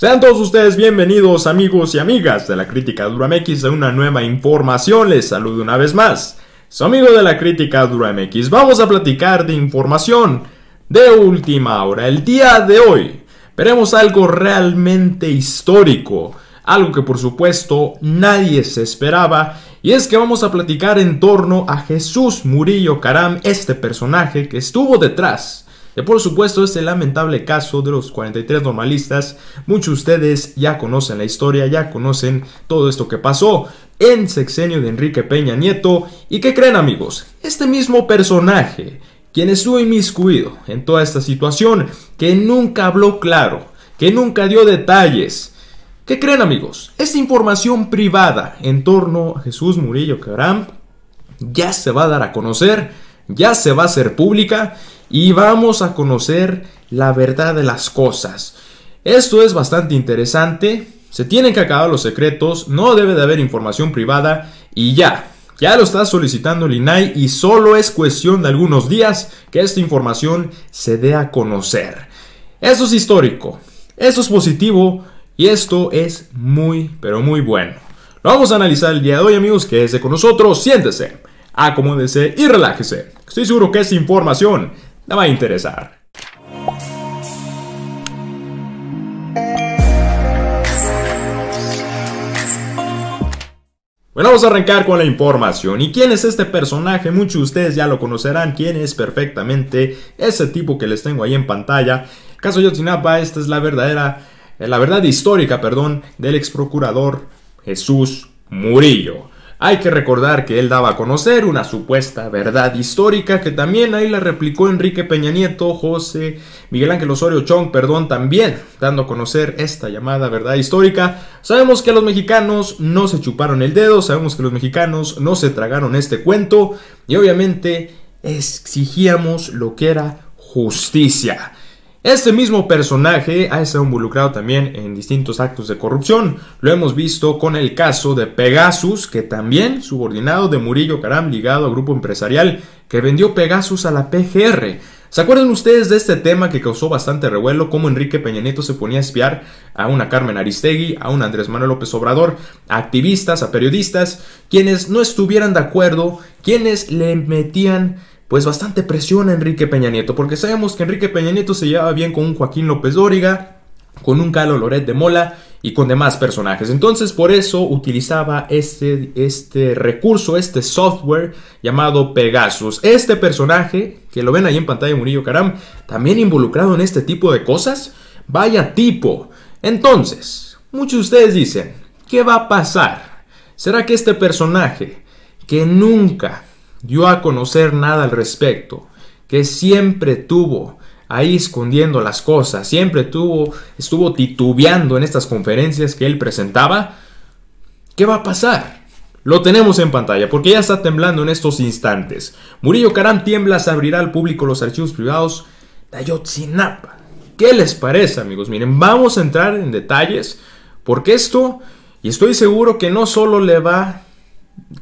Sean todos ustedes bienvenidos amigos y amigas de la crítica MX a una nueva información, les saludo una vez más. Su amigo de la crítica MX. vamos a platicar de información de última hora. El día de hoy veremos algo realmente histórico, algo que por supuesto nadie se esperaba y es que vamos a platicar en torno a Jesús Murillo Caram, este personaje que estuvo detrás y por supuesto este lamentable caso de los 43 normalistas. Muchos de ustedes ya conocen la historia, ya conocen todo esto que pasó en sexenio de Enrique Peña Nieto. ¿Y qué creen amigos? Este mismo personaje, quien estuvo inmiscuido en toda esta situación, que nunca habló claro, que nunca dio detalles, ¿Qué creen amigos? Esta información privada en torno a Jesús Murillo Caram ya se va a dar a conocer, ya se va a hacer pública y vamos a conocer la verdad de las cosas. Esto es bastante interesante. Se tienen que acabar los secretos, no debe de haber información privada y ya. Ya lo está solicitando el INAI y solo es cuestión de algunos días que esta información se dé a conocer. Esto es histórico, esto es positivo y esto es muy, pero muy bueno. Lo vamos a analizar el día de hoy, amigos. Quédese con nosotros, siéntese, acomódese y relájese. Estoy seguro que esta información te va a interesar. Bueno, vamos a arrancar con la información. ¿Y quién es este personaje? Muchos de ustedes ya lo conocerán. ¿Quién es perfectamente ese tipo que les tengo ahí en pantalla? caso Yotzinapa, esta es la verdadera, eh, la verdad histórica, perdón, del ex procurador Jesús Murillo. Hay que recordar que él daba a conocer una supuesta verdad histórica que también ahí la replicó Enrique Peña Nieto, José Miguel Ángel Osorio Chong, perdón, también dando a conocer esta llamada verdad histórica. Sabemos que los mexicanos no se chuparon el dedo, sabemos que los mexicanos no se tragaron este cuento y obviamente exigíamos lo que era justicia. Este mismo personaje ha estado involucrado también en distintos actos de corrupción. Lo hemos visto con el caso de Pegasus, que también subordinado de Murillo Caram, ligado a grupo empresarial que vendió Pegasus a la PGR. ¿Se acuerdan ustedes de este tema que causó bastante revuelo? Cómo Enrique Peña Nieto se ponía a espiar a una Carmen Aristegui, a un Andrés Manuel López Obrador, a activistas, a periodistas, quienes no estuvieran de acuerdo, quienes le metían pues bastante presión a Enrique Peña Nieto, porque sabemos que Enrique Peña Nieto se llevaba bien con un Joaquín López Dóriga, con un Carlos Loret de Mola y con demás personajes. Entonces, por eso utilizaba este, este recurso, este software llamado Pegasus. Este personaje, que lo ven ahí en pantalla Murillo Caram, también involucrado en este tipo de cosas. Vaya tipo. Entonces, muchos de ustedes dicen, ¿qué va a pasar? ¿Será que este personaje, que nunca dio a conocer nada al respecto, que siempre tuvo ahí escondiendo las cosas, siempre tuvo, estuvo titubeando en estas conferencias que él presentaba, ¿qué va a pasar? Lo tenemos en pantalla, porque ya está temblando en estos instantes. Murillo Caram tiembla, se abrirá al público los archivos privados de Ayotzinapa. ¿Qué les parece, amigos? Miren, vamos a entrar en detalles, porque esto, y estoy seguro que no solo le va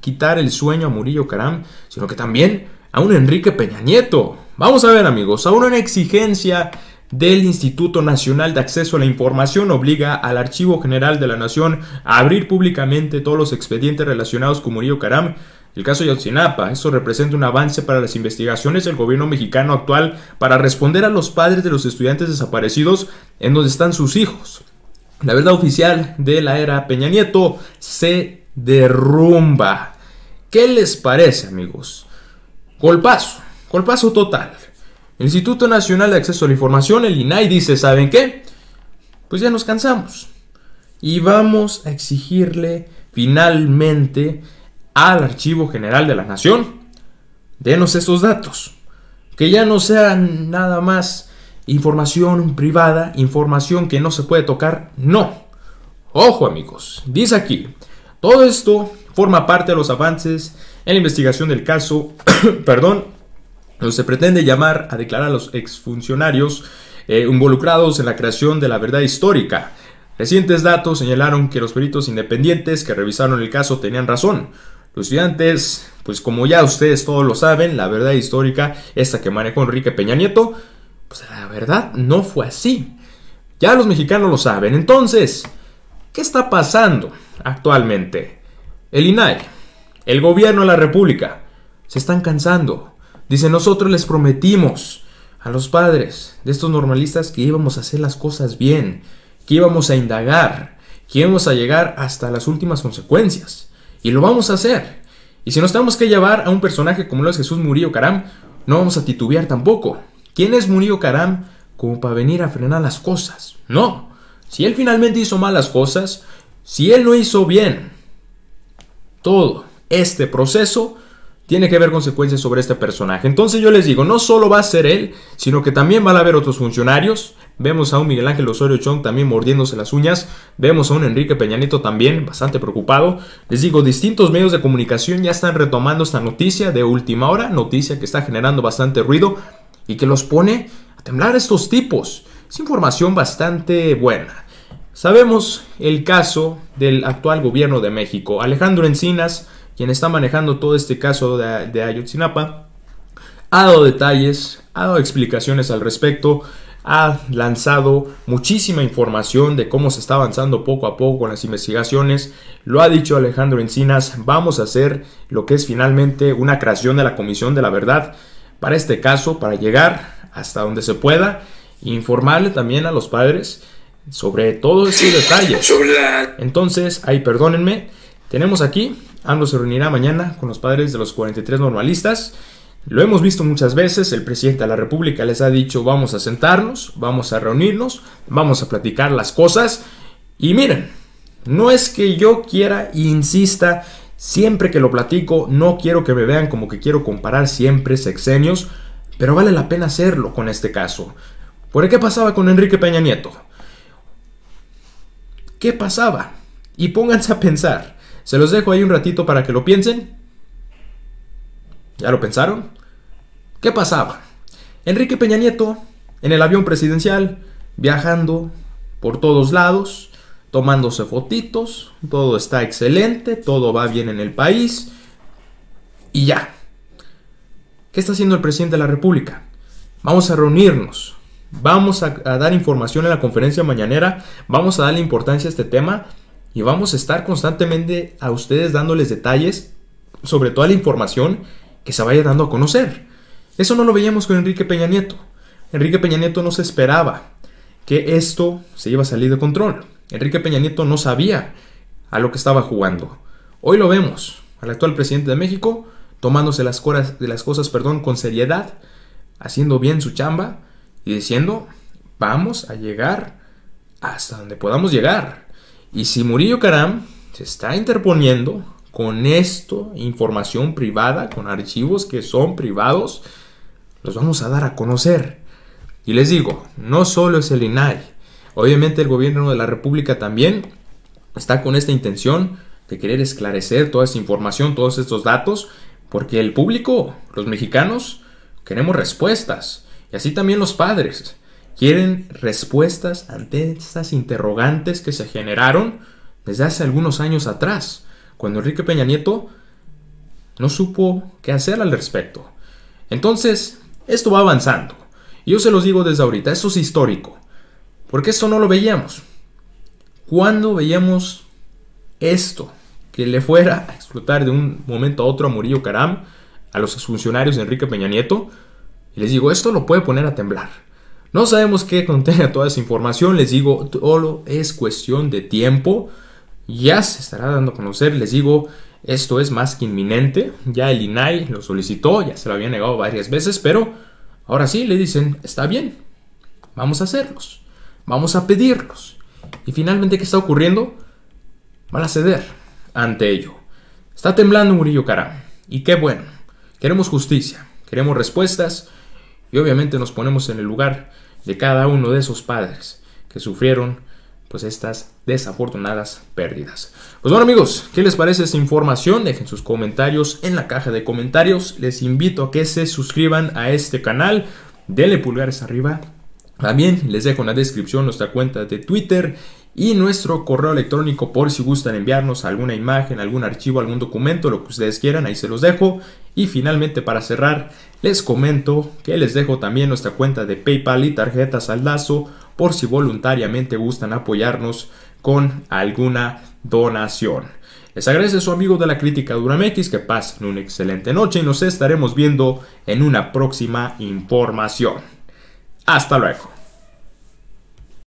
quitar el sueño a Murillo Caram, sino que también a un Enrique Peña Nieto. Vamos a ver amigos, aún una exigencia del Instituto Nacional de Acceso a la Información obliga al Archivo General de la Nación a abrir públicamente todos los expedientes relacionados con Murillo Caram. El caso de Yotzinapa, eso representa un avance para las investigaciones del gobierno mexicano actual para responder a los padres de los estudiantes desaparecidos en donde están sus hijos. La verdad oficial de la era Peña Nieto se derrumba ¿Qué les parece, amigos? Golpazo, golpazo total. El Instituto Nacional de Acceso a la Información, el INAI, dice, ¿saben qué? Pues ya nos cansamos. Y vamos a exigirle finalmente al Archivo General de la Nación, denos esos datos. Que ya no sean nada más información privada, información que no se puede tocar, no. Ojo amigos, dice aquí, todo esto forma parte de los avances en la investigación del caso, perdón, donde se pretende llamar a declarar a los exfuncionarios eh, involucrados en la creación de la verdad histórica. Recientes datos señalaron que los peritos independientes que revisaron el caso tenían razón. Los estudiantes, pues como ya ustedes todos lo saben, la verdad histórica, esta que manejó Enrique Peña Nieto, pues la verdad no fue así. Ya los mexicanos lo saben. Entonces, ¿qué está pasando? actualmente. El INAI, el gobierno de la República, se están cansando. Dice, nosotros les prometimos a los padres de estos normalistas que íbamos a hacer las cosas bien, que íbamos a indagar, que íbamos a llegar hasta las últimas consecuencias. Y lo vamos a hacer. Y si nos tenemos que llevar a un personaje como lo es Jesús Murillo Caram, no vamos a titubear tampoco. ¿Quién es Murillo Caram como para venir a frenar las cosas? No. Si él finalmente hizo mal las cosas, si él no hizo bien todo este proceso, tiene que haber consecuencias sobre este personaje. Entonces yo les digo, no solo va a ser él, sino que también van a haber otros funcionarios. Vemos a un Miguel Ángel Osorio Chong también mordiéndose las uñas. Vemos a un Enrique Peñanito también bastante preocupado. Les digo, distintos medios de comunicación ya están retomando esta noticia de última hora, noticia que está generando bastante ruido y que los pone a temblar estos tipos. Es información bastante buena. Sabemos el caso del actual gobierno de México. Alejandro Encinas, quien está manejando todo este caso de, Ayotzinapa, ha dado detalles, ha dado explicaciones al respecto, ha lanzado muchísima información de cómo se está avanzando poco a poco con las investigaciones. Lo ha dicho Alejandro Encinas, vamos a hacer lo que es finalmente una creación de la Comisión de la Verdad para este caso, para llegar hasta donde se pueda, informarle también a los padres sobre todo, esos este detalles. Entonces, ahí perdónenme, tenemos aquí, Ando se reunirá mañana con los padres de los 43 normalistas. Lo hemos visto muchas veces, el presidente de la República les ha dicho vamos a sentarnos, vamos a reunirnos, vamos a platicar las cosas. Y miren, no es que yo quiera, e insista, siempre que lo platico, no quiero que me vean como que quiero comparar siempre sexenios, pero vale la pena hacerlo con este caso. ¿Por qué pasaba con Enrique Peña Nieto? ¿Qué pasaba? Y pónganse a pensar. Se los dejo ahí un ratito para que lo piensen. ¿Ya lo pensaron? ¿Qué pasaba? Enrique Peña Nieto, en el avión presidencial, viajando por todos lados, tomándose fotitos, todo está excelente, todo va bien en el país, y ya. ¿Qué está haciendo el presidente de la República? Vamos a reunirnos, Vamos a, dar información en la conferencia mañanera, vamos a darle importancia a este tema y vamos a estar constantemente a ustedes dándoles detalles sobre toda la información que se vaya dando a conocer. Eso no lo veíamos con Enrique Peña Nieto. Enrique Peña Nieto no se esperaba que esto se iba a salir de control. Enrique Peña Nieto no sabía a lo que estaba jugando. Hoy lo vemos al actual presidente de México tomándose las, las cosas perdón, con seriedad, haciendo bien su chamba y diciendo, vamos a llegar hasta donde podamos llegar. Y si Murillo Caram se está interponiendo con esto, información privada, con archivos que son privados, los vamos a dar a conocer. Y les digo, no solo es el INAI, obviamente el gobierno de la República también está con esta intención de querer esclarecer toda esa información, todos estos datos, porque el público, los mexicanos, queremos respuestas. Y así también los padres. Quieren respuestas ante estas interrogantes que se generaron desde hace algunos años atrás, cuando Enrique Peña Nieto no supo qué hacer al respecto. Entonces, esto va avanzando. Y yo se los digo desde ahorita, esto es histórico. Porque esto no lo veíamos. Cuando veíamos esto? Que le fuera a explotar de un momento a otro a Murillo Caram, a los funcionarios de Enrique Peña Nieto les digo, esto lo puede poner a temblar. No sabemos qué contiene toda esa información, les digo, todo es cuestión de tiempo. Ya se estará dando a conocer, les digo, esto es más que inminente. Ya el INAI lo solicitó, ya se lo había negado varias veces, pero ahora sí le dicen, está bien, vamos a hacerlos, vamos a pedirlos. Y finalmente, ¿qué está ocurriendo? Van a ceder ante ello. Está temblando Murillo Cara. Y qué bueno. Queremos justicia, queremos respuestas, y obviamente nos ponemos en el lugar de cada uno de esos padres que sufrieron pues estas desafortunadas pérdidas. Pues bueno amigos, ¿qué les parece esta información? Dejen sus comentarios en la caja de comentarios. Les invito a que se suscriban a este canal. Denle pulgares arriba también les dejo en la descripción nuestra cuenta de Twitter y nuestro correo electrónico por si gustan enviarnos alguna imagen, algún archivo, algún documento, lo que ustedes quieran, ahí se los dejo. Y finalmente para cerrar, les comento que les dejo también nuestra cuenta de PayPal y tarjetas al lazo por si voluntariamente gustan apoyarnos con alguna donación. Les agradece su amigo de la crítica Duramex, que pasen una excelente noche y nos estaremos viendo en una próxima información. Hasta luego.